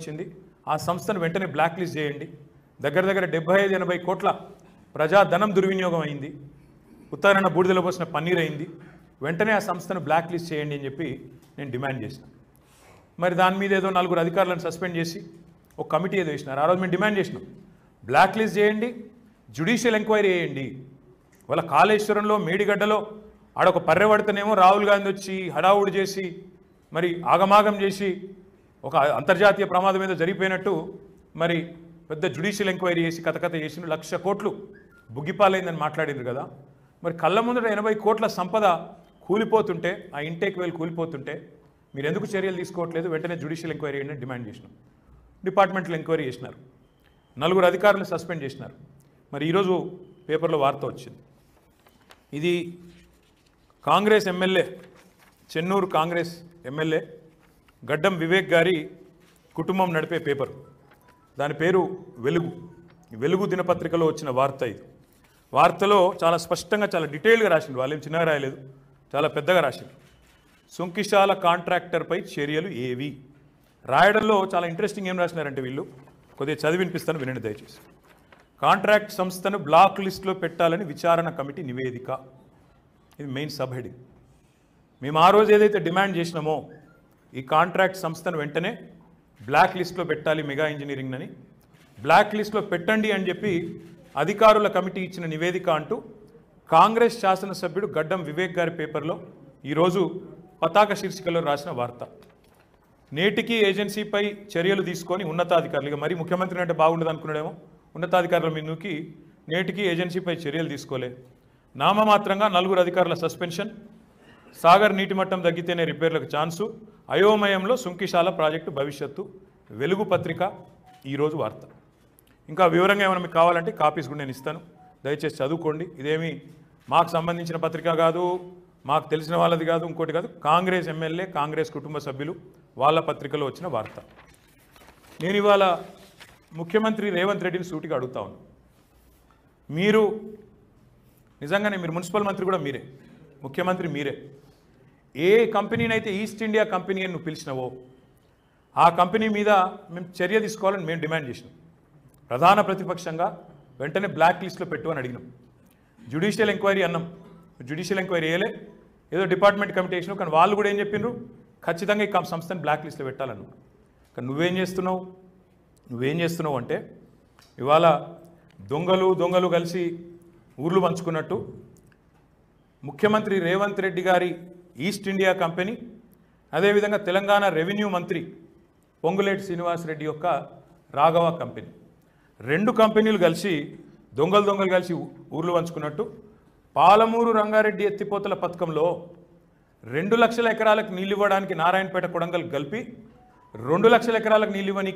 ఇచ్చింది ఆ సంస్థను వెంటనే బ్లాక్ లిస్ట్ చేయండి దగ్గర దగ్గర డెబ్బై ఐదు ఎనభై కోట్ల ప్రజాధనం దుర్వినియోగం అయింది ఉత్తరాయణ బూడిదలో పోసిన పన్నీర్ అయింది వెంటనే ఆ సంస్థను బ్లాక్ లిస్ట్ చేయండి అని చెప్పి నేను డిమాండ్ చేశాను మరి దాని మీద ఏదో నలుగురు అధికారులను సస్పెండ్ చేసి ఒక కమిటీ ఏదో వేసినారు ఆ రోజు మేము డిమాండ్ చేసినాం బ్లాక్ లిస్ట్ చేయండి జ్యుడిషియల్ ఎంక్వైరీ చేయండి వాళ్ళ కాళేశ్వరంలో మేడిగడ్డలో ఆడొక పర్రె రాహుల్ గాంధీ వచ్చి హడావుడు చేసి మరి ఆగమాగం చేసి ఒక అంతర్జాతీయ ప్రమాదం ఏదో జరిగిపోయినట్టు మరి పెద్ద జ్యుడిషియల్ ఎంక్వైరీ చేసి కథకథ చేసిన లక్ష కోట్లు బుగ్గిపాలైందని మాట్లాడింది కదా మరి కళ్ళ ముందట ఎనభై కోట్ల సంపద కూలిపోతుంటే ఆ ఇంటేక్ వేలు కూలిపోతుంటే మీరు ఎందుకు చర్యలు తీసుకోవట్లేదు వెంటనే జ్యుడిషియల్ ఎంక్వైరీ అని డిమాండ్ చేసినాం డిపార్ట్మెంటల్ ఎంక్వైరీ చేసినారు నలుగురు అధికారులను సస్పెండ్ చేసినారు మరి ఈరోజు పేపర్లో వార్త వచ్చింది ఇది కాంగ్రెస్ ఎమ్మెల్యే చెన్నూరు కాంగ్రెస్ ఎమ్మెల్యే గడ్డం వివేక్ గారి కుటుంబం నడిపే పేపర్ దాని పేరు వెలుగు వెలుగు దినపత్రికలో వచ్చిన వార్త ఇది వార్తలో చాలా స్పష్టంగా చాలా డీటెయిల్గా రాసిండు ఏం చిన్నగా రాయలేదు చాలా పెద్దగా రాసిండు సుంకిశాల కాంట్రాక్టర్పై చర్యలు ఏవి రాయడంలో చాలా ఇంట్రెస్టింగ్ ఏం రాసినారంటే వీళ్ళు కొద్దిగా చదివి వినిపిస్తాను వినండి దయచేసి కాంట్రాక్ట్ సంస్థను బ్లాక్ లిస్టులో పెట్టాలని విచారణ కమిటీ నివేదిక ఇది మెయిన్ సబ్ హెడింగ్ మేము ఆ రోజు ఏదైతే డిమాండ్ చేసినామో ఈ కాంట్రాక్ట్ సంస్థను వెంటనే బ్లాక్ లిస్ట్లో పెట్టాలి మెగా ఇంజనీరింగ్ అని బ్లాక్ లిస్ట్లో పెట్టండి అని చెప్పి అధికారుల కమిటీ ఇచ్చిన నివేదిక అంటూ కాంగ్రెస్ శాసనసభ్యుడు గడ్డం వివేక్ గారి పేపర్లో ఈరోజు పతాక శీర్షికలో రాసిన వార్త నేటికి ఏజెన్సీపై చర్యలు తీసుకొని ఉన్నతాధికారులు మరి ముఖ్యమంత్రి అంటే బాగుండదు అనుకున్నాడేమో ఉన్నతాధికారుల మీదకి నేటికి ఏజెన్సీపై చర్యలు తీసుకోలే నామమాత్రంగా నలుగురు అధికారుల సస్పెన్షన్ సాగర్ నీటి మట్టం తగ్గితేనే రిపేర్లకు ఛాన్సు అయోమయంలో సుంకిశాల ప్రాజెక్టు భవిష్యత్తు వెలుగు పత్రిక ఈరోజు వార్త ఇంకా వివరంగా ఏమైనా మీకు కావాలంటే కాపీస్ కూడా నేను ఇస్తాను దయచేసి చదువుకోండి ఇదేమి మాకు సంబంధించిన పత్రిక కాదు మాకు తెలిసిన వాళ్ళది కాదు ఇంకోటి కాదు కాంగ్రెస్ ఎమ్మెల్యే కాంగ్రెస్ కుటుంబ సభ్యులు వాళ్ళ పత్రికలో వచ్చిన వార్త నేను ఇవాళ ముఖ్యమంత్రి రేవంత్ రెడ్డిని సూటిగా అడుగుతా మీరు నిజంగానే మీరు మున్సిపల్ మంత్రి కూడా మీరే ముఖ్యమంత్రి మీరే ఏ కంపెనీనైతే ఈస్ట్ ఇండియా కంపెనీ అని నువ్వు పిలిచినావో ఆ కంపెనీ మీద మేము చర్య తీసుకోవాలని మేము డిమాండ్ చేసినాం ప్రధాన ప్రతిపక్షంగా వెంటనే బ్లాక్ లిస్ట్లో పెట్టు అని అడిగినాం జ్యుడిషియల్ ఎంక్వైరీ అన్నాం జ్యుడిషియల్ ఎంక్వైరీ వేయలే ఏదో డిపార్ట్మెంట్ కమిటీ వేసినావు కానీ వాళ్ళు కూడా ఏం చెప్పినారు ఖచ్చితంగా ఈ సంస్థను బ్లాక్ లిస్ట్లో పెట్టాలన్నా కానీ నువ్వేం చేస్తున్నావు నువ్వేం చేస్తున్నావు అంటే ఇవాళ దొంగలు దొంగలు కలిసి ఊర్లు పంచుకున్నట్టు ముఖ్యమంత్రి రేవంత్ రెడ్డి గారి ఈస్ట్ ఇండియా కంపెనీ అదేవిధంగా తెలంగాణ రెవెన్యూ మంత్రి పొంగులేటి శ్రీనివాసరెడ్డి యొక్క రాఘవ కంపెనీ రెండు కంపెనీలు కలిసి దొంగలు దొంగలు కలిసి ఊర్లు పంచుకున్నట్టు పాలమూరు రంగారెడ్డి ఎత్తిపోతల పథకంలో రెండు లక్షల ఎకరాలకు నీళ్ళు ఇవ్వడానికి నారాయణపేట కొడంగల్ కలిపి రెండు లక్షల ఎకరాలకు నీళ్ళు ఇవ్వని